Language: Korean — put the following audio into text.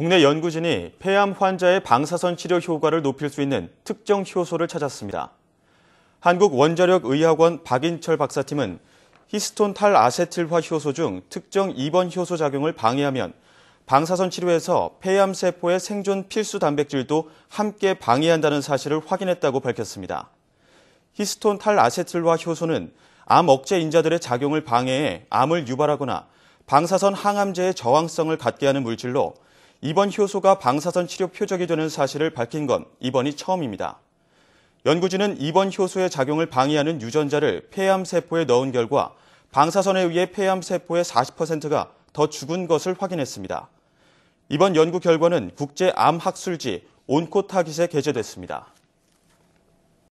국내 연구진이 폐암 환자의 방사선 치료 효과를 높일 수 있는 특정 효소를 찾았습니다. 한국원자력의학원 박인철 박사팀은 히스톤 탈아세틸화 효소 중 특정 2번 효소 작용을 방해하면 방사선 치료에서 폐암 세포의 생존 필수 단백질도 함께 방해한다는 사실을 확인했다고 밝혔습니다. 히스톤 탈아세틸화 효소는 암 억제 인자들의 작용을 방해해 암을 유발하거나 방사선 항암제의 저항성을 갖게 하는 물질로 이번 효소가 방사선 치료 표적이 되는 사실을 밝힌 건 이번이 처음입니다. 연구진은 이번 효소의 작용을 방해하는 유전자를 폐암 세포에 넣은 결과 방사선에 의해 폐암 세포의 40%가 더 죽은 것을 확인했습니다. 이번 연구 결과는 국제암학술지 온코타깃에 게재됐습니다.